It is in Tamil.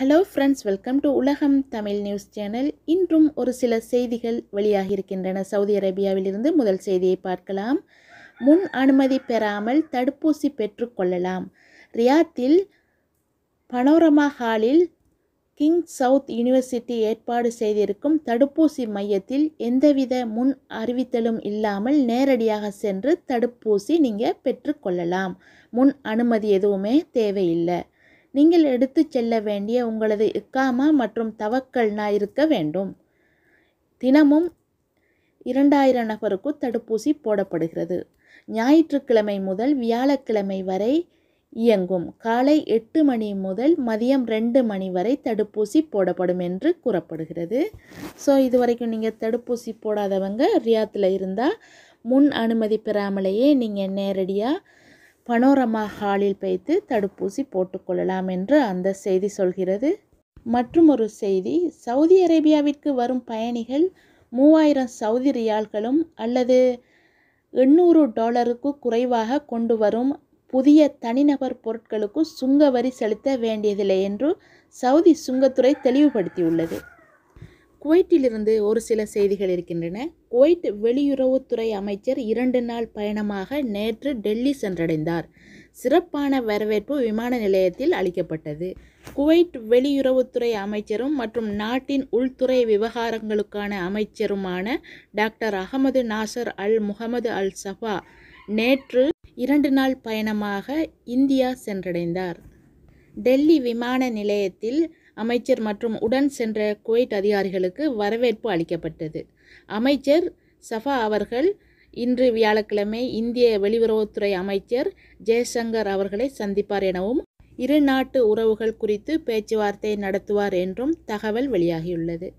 ஹலோ ஃப்ரெண்ட்ஸ் வெல்கம் டு உலகம் தமிழ் நியூஸ் சேனல் இன்றும் ஒரு சில செய்திகள் இருக்கின்றன சவுதி அரேபியாவிலிருந்து முதல் செய்தியை பார்க்கலாம் முன் அனுமதி பெறாமல் தடுப்பூசி பெற்றுக்கொள்ளலாம் ரியாத்தில் பனோரமா ஹாலில் கிங் சவுத் யூனிவர்சிட்டி ஏற்பாடு செய்திருக்கும் தடுப்பூசி மையத்தில் எந்தவித முன் அறிவித்தலும் இல்லாமல் நேரடியாக சென்று தடுப்பூசி நீங்கள் பெற்றுக்கொள்ளலாம் முன் அனுமதி எதுவுமே தேவையில்லை நீங்கள் எடுத்து செல்ல வேண்டிய உங்களது இக்காமா மற்றும் தவக்கல்னா இருக்க வேண்டும் தினமும் இரண்டாயிரம் நபருக்கு தடுப்பூசி போடப்படுகிறது ஞாயிற்றுக்கிழமை முதல் வியாழக்கிழமை வரை இயங்கும் காலை எட்டு மணி முதல் மதியம் ரெண்டு மணி வரை தடுப்பூசி போடப்படும் என்று கூறப்படுகிறது ஸோ இது வரைக்கும் நீங்கள் தடுப்பூசி போடாதவங்க ரியாத்தில் இருந்தால் முன் அனுமதி பெறாமலேயே நீங்கள் நேரடியாக பனோரமா ஹாலில் வைத்து தடுப்பூசி போட்டுக்கொள்ளலாம் என்று அந்த செய்தி சொல்கிறது மற்றும் ஒரு செய்தி சவுதி அரேபியாவிற்கு வரும் பயணிகள் மூவாயிரம் சவுதி ரியால்களும் அல்லது எண்ணூறு டாலருக்கு குறைவாக கொண்டு வரும் புதிய தனிநபர் பொருட்களுக்கு சுங்க வரி செலுத்த வேண்டியதில்லை என்று சவுதி சுங்கத்துறை தெளிவுபடுத்தியுள்ளது குவைட்டிலிருந்து ஒரு சில செய்திகள் இருக்கின்றன குவைத் வெளியுறவுத்துறை அமைச்சர் இரண்டு நாள் பயணமாக நேற்று டெல்லி சென்றடைந்தார் சிறப்பான வரவேற்பு விமான நிலையத்தில் அளிக்கப்பட்டது குவைட் வெளியுறவுத்துறை அமைச்சரும் மற்றும் நாட்டின் உள்துறை விவகாரங்களுக்கான அமைச்சருமான doctor Ahmed Nasser Al Mohammed Al Safa நேற்று இரண்டு நாள் பயணமாக இந்தியா சென்றடைந்தார் டெல்லி விமான நிலையத்தில் அமைச்சர் மற்றும் உடன் சென்ற குவைட் அதிகாரிகளுக்கு வரவேற்பு அளிக்கப்பட்டது அமைச்சர் சஃபா அவர்கள் இன்று வியாழக்கிழமை இந்திய வெளியுறவுத்துறை அமைச்சர் ஜெய்சங்கர் அவர்களை சந்திப்பார் எனவும் இரு நாட்டு உறவுகள் குறித்து பேச்சுவார்த்தை நடத்துவார் என்றும் தகவல் வெளியாகியுள்ளது